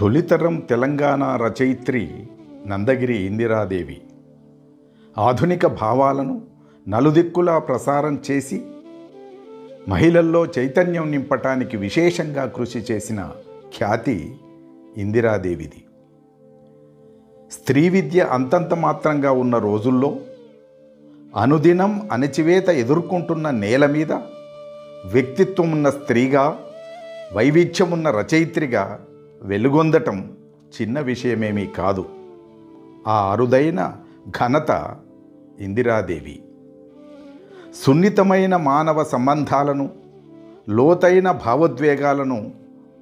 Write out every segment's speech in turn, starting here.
తొలితరం తెలంగాణ రచయిత్రి నందగిరి ఇందిరాదేవి ఆధునిక భావాలను నలుదిక్కులా ప్రసారం చేసి మహిళల్లో చైతన్యం నింపటానికి విశేషంగా కృషి చేసిన ఖ్యాతి ఇందిరాదేవిది స్త్రీ విద్య అంతంత మాత్రంగా ఉన్న రోజుల్లో అనుదినం అణచివేత ఎదుర్కొంటున్న నేల మీద వ్యక్తిత్వం ఉన్న స్త్రీగా వైవిధ్యం ఉన్న రచయిత్రిగా వెలుగొందటం చిన్న విషయమేమీ కాదు ఆ అరుదైన ఘనత ఇందిరాదేవి సున్నితమైన మానవ సంబంధాలను లోతైన భావోద్వేగాలను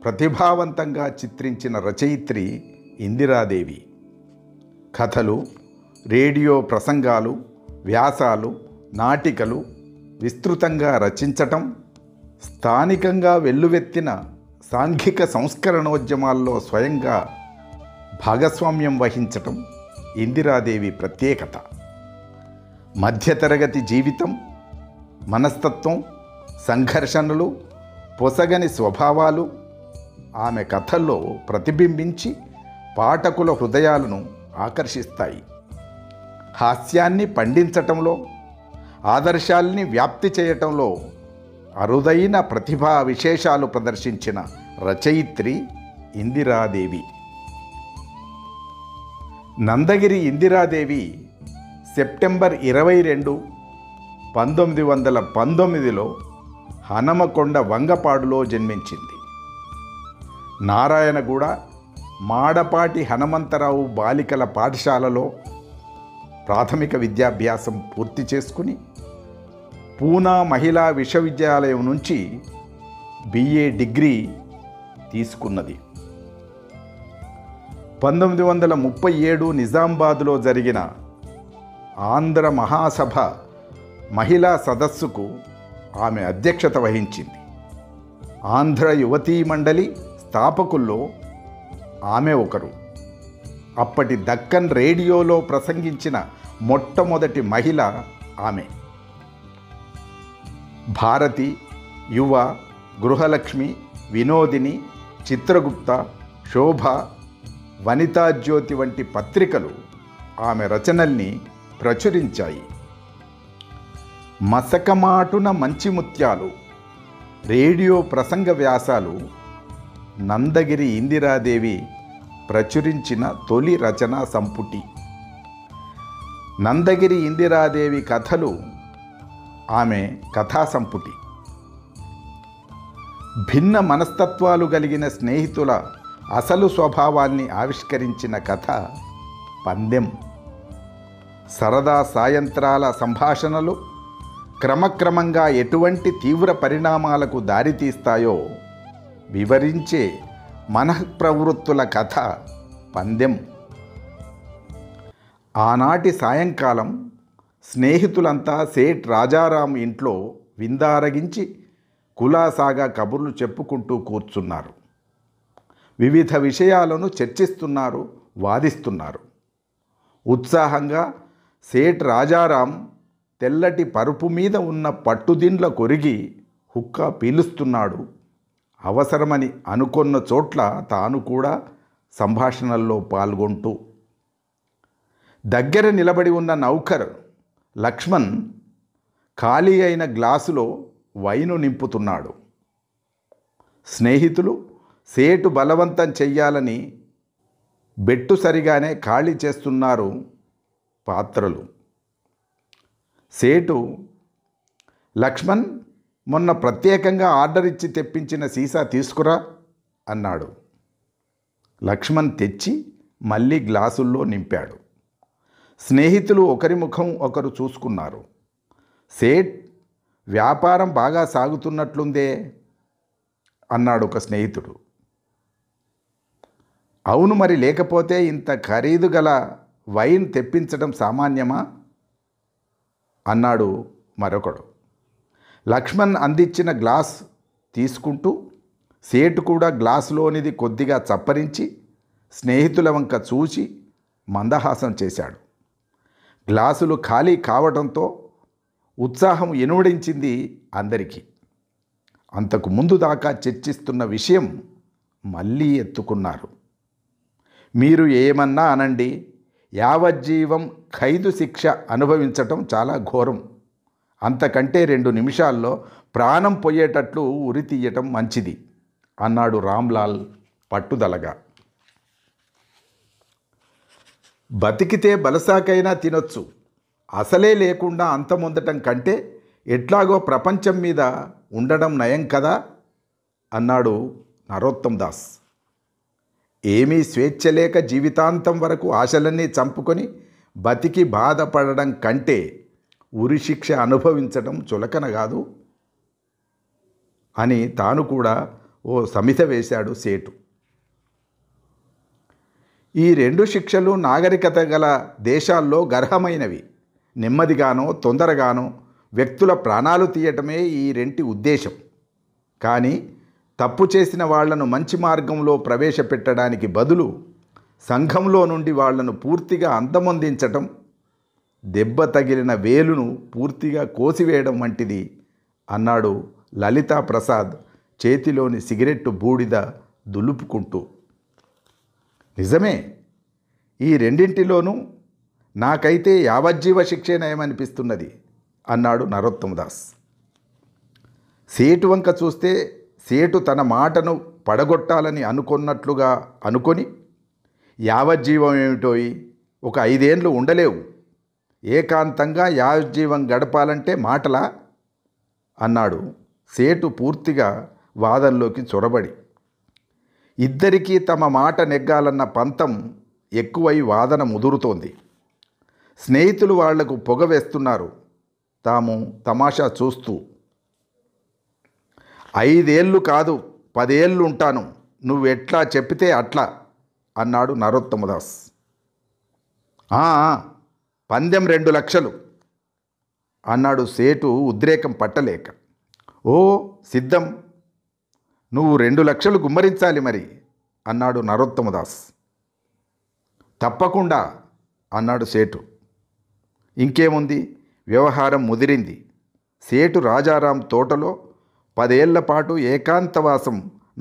ప్రతిభావంతంగా చిత్రించిన రచయిత్రి ఇందిరాదేవి కథలు రేడియో ప్రసంగాలు వ్యాసాలు నాటికలు విస్తృతంగా రచించటం స్థానికంగా వెల్లువెత్తిన సాంఘిక సంస్కరణోద్యమాల్లో స్వయంగా భాగస్వామ్యం వహించటం ఇందిరాదేవి ప్రత్యేకత మధ్యతరగతి జీవితం మనస్తత్వం సంఘర్షణలు పొసగని స్వభావాలు ఆమె కథల్లో ప్రతిబింబించి పాఠకుల హృదయాలను ఆకర్షిస్తాయి హాస్యాన్ని పండించటంలో ఆదర్శాల్ని వ్యాప్తి చేయటంలో అరుదైన ప్రతిభా విశేషాలు ప్రదర్శించిన రచయిత్రి ఇందిరాదేవి నందగిరి ఇందిరాదేవి సెప్టెంబర్ ఇరవై రెండు పంతొమ్మిది వందల పంతొమ్మిదిలో హనమకొండ వంగపాడులో జన్మించింది నారాయణగూడ మాడపాటి హనుమంతరావు బాలికల పాఠశాలలో ప్రాథమిక విద్యాభ్యాసం పూర్తి చేసుకుని పూనా మహిళా విశ్వవిద్యాలయం నుంచి బిఏ డిగ్రీ తీసుకున్నది పంతొమ్మిది వందల ముప్పై ఏడు నిజామాబాద్లో జరిగిన ఆంధ్ర మహాసభ మహిళా సదస్సుకు ఆమె అధ్యక్షత వహించింది ఆంధ్ర యువతీ మండలి స్థాపకుల్లో ఆమె ఒకరు అప్పటి దక్కన్ రేడియోలో ప్రసంగించిన మొట్టమొదటి మహిళ ఆమె భారతి యువ గృహలక్ష్మి వినోదిని చిత్రగుప్త శోభ వనితాజ్యోతి వంటి పత్రికలు ఆమె రచనల్ని ప్రచురించాయి మసకమాటున మంచి ముత్యాలు రేడియో ప్రసంగ వ్యాసాలు నందగిరి ఇందిరాదేవి ప్రచురించిన తొలి రచనా సంపుటి నందగిరి ఇందిరాదేవి కథలు ఆమె కథా సంపుటి భిన్న మనస్తత్వాలు కలిగిన స్నేహితుల అసలు స్వభావాన్ని ఆవిష్కరించిన కథ పందెం సరదా సాయంత్రాల సంభాషణలు క్రమక్రమంగా ఎటువంటి తీవ్ర పరిణామాలకు దారితీస్తాయో వివరించే మనఃప్రవృత్తుల కథ పందెం ఆనాటి సాయంకాలం స్నేహితులంతా సేట్ రాజారాం ఇంట్లో విందారగించి కులాసాగా కబుర్లు చెప్పుకుంటూ కూర్చున్నారు వివిధ విషయాలను చర్చిస్తున్నారు వాదిస్తున్నారు ఉత్సాహంగా సేట్ రాజారాం తెల్లటి పరుపు మీద ఉన్న పట్టుదిండ్ల కొరిగి హుక్కా పీలుస్తున్నాడు అవసరమని అనుకున్న చోట్ల తాను కూడా సంభాషణల్లో పాల్గొంటూ దగ్గర నిలబడి ఉన్న నౌకర్ లక్ష్మణ్ ఖాళీ అయిన గ్లాసులో వైను నింపుతున్నాడు స్నేహితులు సేటు బలవంతం చెయ్యాలని బెట్టు సరిగానే ఖాళీ చేస్తున్నారు పాత్రలు సేటు లక్ష్మణ్ మొన్న ప్రత్యేకంగా ఆర్డర్ ఇచ్చి తెప్పించిన సీసా తీసుకురా అన్నాడు లక్ష్మణ్ తెచ్చి మళ్ళీ గ్లాసుల్లో నింపాడు స్నేహితులు ఒకరి ముఖం ఒకరు చూసుకున్నారు సేట్ వ్యాపారం బాగా సాగుతున్నట్లుందే అన్నాడు ఒక స్నేహితుడు అవును మరి లేకపోతే ఇంత ఖరీదు గల వైన్ తెప్పించడం సామాన్యమా అన్నాడు మరొకడు లక్ష్మణ్ అందించిన గ్లాస్ తీసుకుంటూ సేటు కూడా గ్లాసులోనిది కొద్దిగా చప్పరించి స్నేహితుల వంక చూసి మందహాసం చేశాడు గ్లాసులు ఖాళీ కావడంతో ఉత్సాహం ఎనువడించింది అందరికీ అంతకు ముందు దాకా చర్చిస్తున్న విషయం మళ్ళీ ఎత్తుకున్నారు మీరు ఏమన్నా అనండి యావజ్జీవం ఖైదు శిక్ష అనుభవించటం చాలా ఘోరం అంతకంటే రెండు నిమిషాల్లో ప్రాణం పోయేటట్లు ఉరి తీయటం మంచిది అన్నాడు రామ్లాల్ పట్టుదలగా బతికితే బలసాకైనా తినొచ్చు అసలే లేకుండా అంతమొందటం కంటే ఎట్లాగో ప్రపంచం మీద ఉండడం నయం కదా అన్నాడు నరోత్తం దాస్ ఏమీ స్వేచ్ఛ లేక జీవితాంతం వరకు ఆశలన్నీ చంపుకొని బతికి బాధపడడం కంటే ఉరిశిక్ష అనుభవించడం చులకన కాదు అని తాను కూడా ఓ సమిత వేశాడు సేటు ఈ రెండు శిక్షలు నాగరికత గల దేశాల్లో గర్హమైనవి నెమ్మదిగానో తొందరగానో వ్యక్తుల ప్రాణాలు తీయటమే ఈ రెంటి ఉద్దేశం కానీ తప్పు చేసిన వాళ్లను మంచి మార్గంలో ప్రవేశపెట్టడానికి బదులు సంఘంలో నుండి వాళ్లను పూర్తిగా అందమొందించటం దెబ్బ తగిలిన వేలును పూర్తిగా కోసివేయడం వంటిది అన్నాడు లలితా ప్రసాద్ చేతిలోని సిగరెట్టు బూడిద దులుపుకుంటూ నిజమే ఈ రెండింటిలోనూ నాకైతే యావజ్జీవ శిక్షే నయమనిపిస్తున్నది అన్నాడు నరోత్తమదాస్ సేటు వంక చూస్తే సేటు తన మాటను పడగొట్టాలని అనుకున్నట్లుగా అనుకొని యావజ్జీవం ఏమిటోయి ఒక ఐదేండ్లు ఉండలేవు ఏకాంతంగా యావజ్జీవం గడపాలంటే మాటలా అన్నాడు సేటు పూర్తిగా వాదనలోకి చొరబడి ఇద్దరికీ తమ మాట నెగ్గాలన్న పంతం ఎక్కువై వాదన ముదురుతోంది స్నేహితులు వాళ్లకు పొగ వేస్తున్నారు తాము తమాషా చూస్తూ ఐదేళ్ళు కాదు పదేళ్ళు ఉంటాను నువ్వు ఎట్లా చెప్పితే అట్లా అన్నాడు నరోత్తమదాస్ పందెం రెండు లక్షలు అన్నాడు సేటు ఉద్రేకం పట్టలేక ఓ సిద్ధం నువ్వు రెండు లక్షలు గుమ్మరించాలి మరి అన్నాడు నరోత్తమదాస్ తప్పకుండా అన్నాడు సేటు ఇంకేముంది వ్యవహారం ముదిరింది సేటు రాజారాం తోటలో పదేళ్ల పాటు ఏకాంతవాసం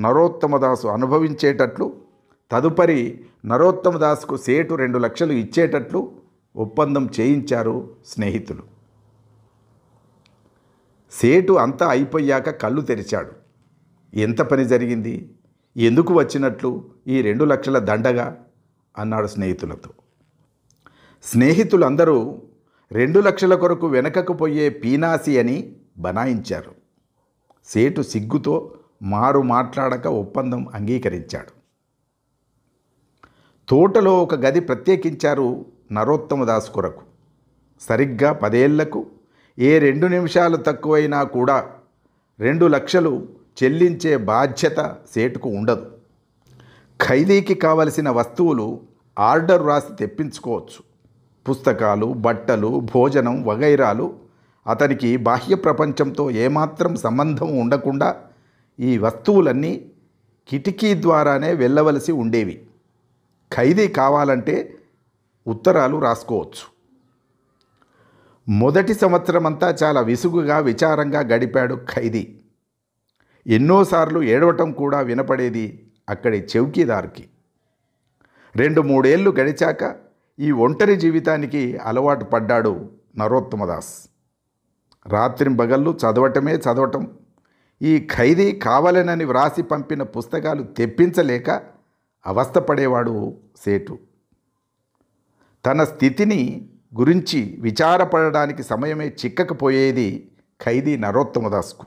నరోత్తమదాసు అనుభవించేటట్లు తదుపరి నరోత్తమదాస్కు సేటు రెండు లక్షలు ఇచ్చేటట్లు ఒప్పందం చేయించారు స్నేహితులు సేటు అంతా అయిపోయాక కళ్ళు తెరిచాడు ఎంత పని జరిగింది ఎందుకు వచ్చినట్లు ఈ రెండు లక్షల దండగా అన్నాడు స్నేహితులతో స్నేహితులందరూ రెండు లక్షల కొరకు వెనకకు పోయే పీనాసి అని బనాయించారు సేటు సిగ్గుతో మారు మాట్లాడక ఒప్పందం అంగీకరించాడు తోటలో ఒక గది ప్రత్యేకించారు నరోత్తమదాస్ కొరకు సరిగ్గా పదేళ్లకు ఏ రెండు నిమిషాలు తక్కువైనా కూడా రెండు లక్షలు చెల్లించే బాధ్యత సేటుకు ఉండదు ఖైదీకి కావలసిన వస్తువులు ఆర్డర్ రాసి తెప్పించుకోవచ్చు పుస్తకాలు బట్టలు భోజనం వగైరాలు అతనికి బాహ్య ప్రపంచంతో ఏమాత్రం సంబంధం ఉండకుండా ఈ వస్తువులన్నీ కిటికీ ద్వారానే వెళ్ళవలసి ఉండేవి ఖైదీ కావాలంటే ఉత్తరాలు రాసుకోవచ్చు మొదటి సంవత్సరమంతా చాలా విసుగుగా విచారంగా గడిపాడు ఖైదీ ఎన్నోసార్లు ఏడవటం కూడా వినపడేది అక్కడి చౌకీదార్కి రెండు మూడేళ్లు గడిచాక ఈ ఒంటరి జీవితానికి అలవాటు పడ్డాడు నరోత్తమదాస్ రాత్రి బగళ్ళు చదవటమే చదవటం ఈ ఖైదీ కావాలనని వ్రాసి పంపిన పుస్తకాలు తెప్పించలేక అవస్థపడేవాడు సేటు తన స్థితిని గురించి విచారపడడానికి సమయమే చిక్కకపోయేది ఖైదీ నరోత్తమదాస్కు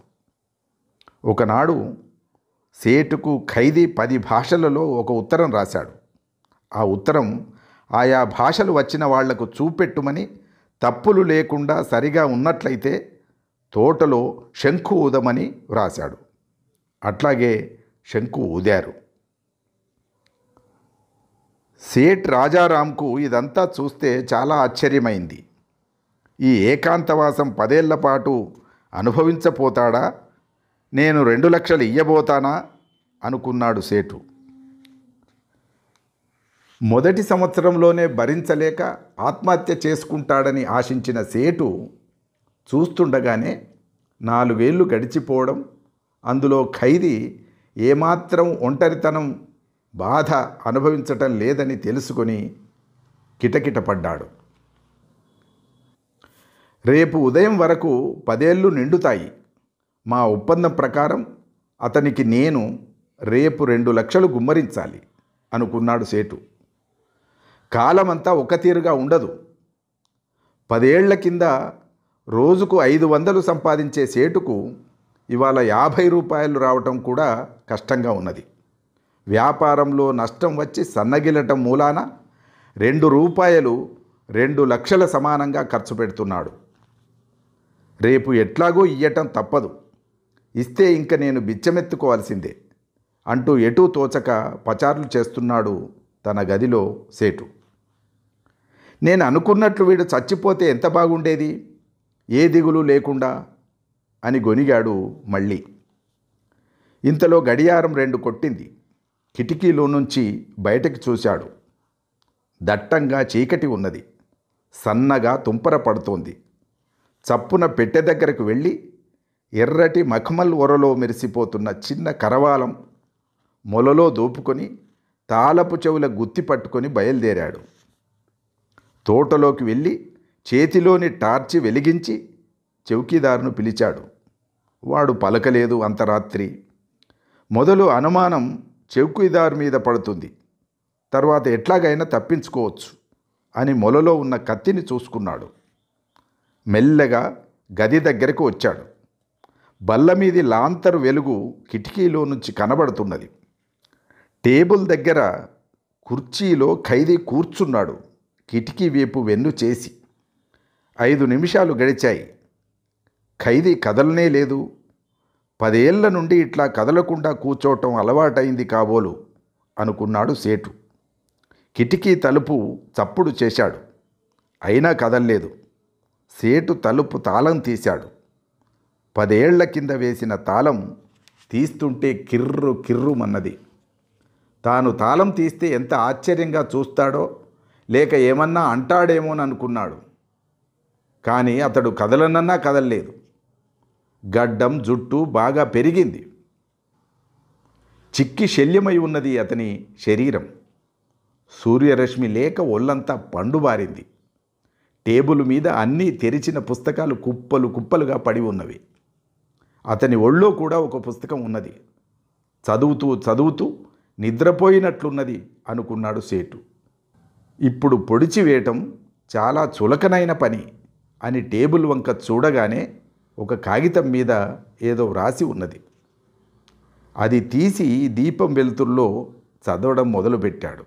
ఒకనాడు సేటుకు ఖైదీ పది భాషలలో ఒక ఉత్తరం రాశాడు ఆ ఉత్తరం ఆయా భాషలు వచ్చిన వాళ్లకు చూపెట్టుమని తప్పులు లేకుండా సరిగా ఉన్నట్లయితే తోటలో శంకు ఊదమని వ్రాశాడు అట్లాగే శంకు ఊదారు సేట్ రాజారాంకు ఇదంతా చూస్తే చాలా ఆశ్చర్యమైంది ఈ ఏకాంతవాసం పదేళ్ల పాటు అనుభవించపోతాడా నేను రెండు లక్షలు ఇయ్యబోతానా అనుకున్నాడు సేటు మొదటి సంవత్సరంలోనే భరించలేక ఆత్మహత్య చేసుకుంటాడని ఆశించిన సేటు చూస్తుండగానే నాలుగేళ్లు గడిచిపోవడం అందులో ఖైదీ ఏమాత్రం ఒంటరితనం బాధ అనుభవించటం లేదని తెలుసుకొని కిటకిటపడ్డాడు రేపు ఉదయం వరకు పదేళ్ళు నిండుతాయి మా ఒప్పందం ప్రకారం అతనికి నేను రేపు రెండు లక్షలు గుమ్మరించాలి అనుకున్నాడు సేటు కాలమంతా ఒక తీరుగా ఉండదు పదేళ్ల కింద రోజుకు ఐదు వందలు సంపాదించే సేటుకు ఇవాళ యాభై రూపాయలు రావటం కూడా కష్టంగా ఉన్నది వ్యాపారంలో నష్టం వచ్చి సన్నగిలటం మూలాన రెండు రూపాయలు రెండు లక్షల సమానంగా ఖర్చు పెడుతున్నాడు రేపు ఎట్లాగో ఇయ్యటం తప్పదు ఇస్తే ఇంక నేను బిచ్చమెత్తుకోవాల్సిందే అంటూ ఎటూ తోచక పచారులు చేస్తున్నాడు తన గదిలో సేటు నేను అనుకున్నట్లు వీడు చచ్చిపోతే ఎంత బాగుండేది ఏ దిగులు లేకుండా అని గొనిగాడు మళ్ళీ ఇంతలో గడియారం రెండు కొట్టింది కిటికీలో నుంచి బయటకు చూశాడు దట్టంగా చీకటి ఉన్నది సన్నగా తుంపర పడుతోంది చప్పున పెట్టె దగ్గరకు వెళ్ళి ఎర్రటి మఖమల్ ఒరలో మెరిసిపోతున్న చిన్న కరవాలం మొలలో దోపుకొని తాళపు చెవుల గుత్తి పట్టుకొని బయలుదేరాడు తోటలోకి వెళ్ళి చేతిలోని టార్చి వెలిగించి చౌకీదారును పిలిచాడు వాడు పలకలేదు అంతరాత్రి మొదలు అనుమానం చౌకీదారు మీద పడుతుంది తర్వాత ఎట్లాగైనా తప్పించుకోవచ్చు అని మొలలో ఉన్న కత్తిని చూసుకున్నాడు మెల్లగా గది దగ్గరకు వచ్చాడు బల్లమీది లాంతర్ వెలుగు కిటికీలో నుంచి కనబడుతున్నది టేబుల్ దగ్గర కుర్చీలో ఖైదీ కూర్చున్నాడు కిటికీ వైపు వెన్ను చేసి ఐదు నిమిషాలు గడిచాయి ఖైదీ కదలనే లేదు పదేళ్ల నుండి ఇట్లా కదలకుండా కూర్చోవటం అలవాటైంది కాబోలు అనుకున్నాడు సేటు కిటికీ తలుపు చప్పుడు చేశాడు అయినా కదల్లేదు సేటు తలుపు తాళం తీశాడు పదేళ్ల కింద వేసిన తాళం తీస్తుంటే కిర్రు కిర్రు అన్నది తాను తాళం తీస్తే ఎంత ఆశ్చర్యంగా చూస్తాడో లేక ఏమన్నా అంటాడేమోననుకున్నాడు కానీ అతడు కదలనన్నా కదలలేదు గడ్డం జుట్టు బాగా పెరిగింది చిక్కి శల్యమై ఉన్నది అతని శరీరం సూర్యరశ్మి లేక ఒళ్ళంతా పండుబారింది టేబుల్ మీద అన్నీ తెరిచిన పుస్తకాలు కుప్పలు కుప్పలుగా పడి ఉన్నవి అతని ఒళ్ళో కూడా ఒక పుస్తకం ఉన్నది చదువుతూ చదువుతూ నిద్రపోయినట్లున్నది అనుకున్నాడు సేటు ఇప్పుడు పొడిచివేయటం చాలా చులకనైన పని అని టేబుల్ వంక చూడగానే ఒక కాగితం మీద ఏదో వ్రాసి ఉన్నది అది తీసి దీపం వెలుతుల్లో చదవడం మొదలుపెట్టాడు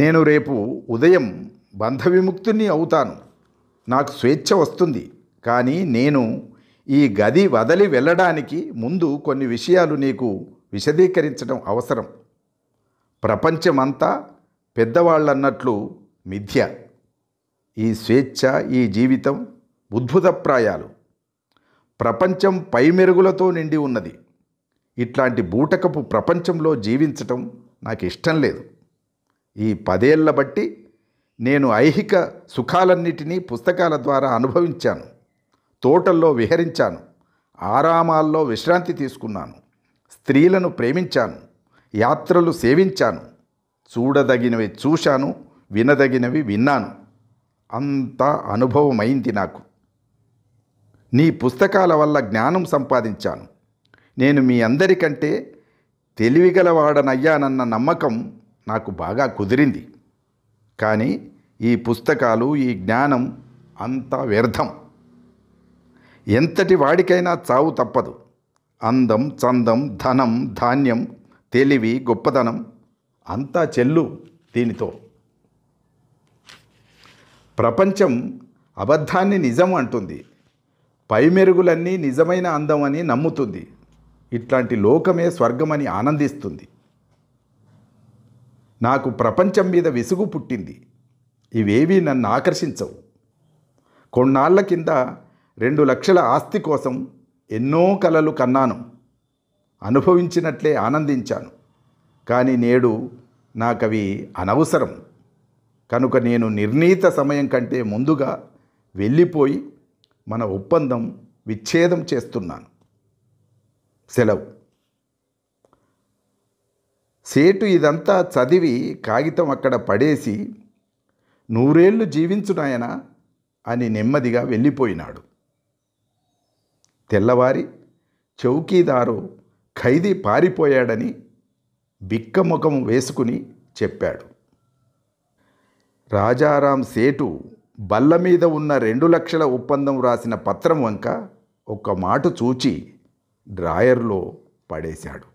నేను రేపు ఉదయం బంధవిముక్తుని అవుతాను నాకు స్వేచ్ఛ వస్తుంది కానీ నేను ఈ గది వదలి వెళ్ళడానికి ముందు కొన్ని విషయాలు నీకు విశదీకరించడం అవసరం ప్రపంచమంతా పెద్దవాళ్ళన్నట్లు మిథ్య ఈ స్వేచ్ఛ ఈ జీవితం ఉద్భుతప్రాయాలు ప్రపంచం పైమెరుగులతో నిండి ఉన్నది ఇట్లాంటి బూటకపు ప్రపంచంలో జీవించటం నాకు ఇష్టం లేదు ఈ పదేళ్ల బట్టి నేను ఐహిక సుఖాలన్నిటినీ పుస్తకాల ద్వారా అనుభవించాను తోటల్లో విహరించాను ఆరామాల్లో విశ్రాంతి తీసుకున్నాను స్త్రీలను ప్రేమించాను యాత్రలు సేవించాను చూడదగినవి చూశాను వినదగినవి విన్నాను అంత అనుభవమైంది నాకు నీ పుస్తకాల వల్ల జ్ఞానం సంపాదించాను నేను మీ అందరికంటే తెలివిగలవాడనయ్యానన్న నమ్మకం నాకు బాగా కుదిరింది కానీ ఈ పుస్తకాలు ఈ జ్ఞానం అంతా వ్యర్థం ఎంతటి వాడికైనా చావు తప్పదు అందం చందం ధనం ధాన్యం తెలివి గొప్పదనం అంతా చెల్లు దీనితో ప్రపంచం అబద్ధాన్ని నిజం అంటుంది పైమెరుగులన్నీ నిజమైన అందం అని నమ్ముతుంది ఇట్లాంటి లోకమే స్వర్గమని ఆనందిస్తుంది నాకు ప్రపంచం మీద విసుగు పుట్టింది ఇవేవీ నన్ను ఆకర్షించవు కొన్నాళ్ల కింద రెండు లక్షల ఆస్తి కోసం ఎన్నో కలలు కన్నాను అనుభవించినట్లే ఆనందించాను కానీ నేడు నాకవి అనవసరం కనుక నేను నిర్ణీత సమయం కంటే ముందుగా వెళ్ళిపోయి మన ఒప్పందం విచ్ఛేదం చేస్తున్నాను సెలవు సేటు ఇదంతా చదివి కాగితం అక్కడ పడేసి నూరేళ్లు జీవించునాయనా అని నెమ్మదిగా వెళ్ళిపోయినాడు తెల్లవారి చౌకీదారు ఖైదీ పారిపోయాడని బిక్కముఖం వేసుకుని చెప్పాడు రాజారాం సేటు బల్ల మీద ఉన్న రెండు లక్షల ఒప్పందం రాసిన పత్రం వంక ఒక్క మాట చూచి డ్రాయర్లో పడేశాడు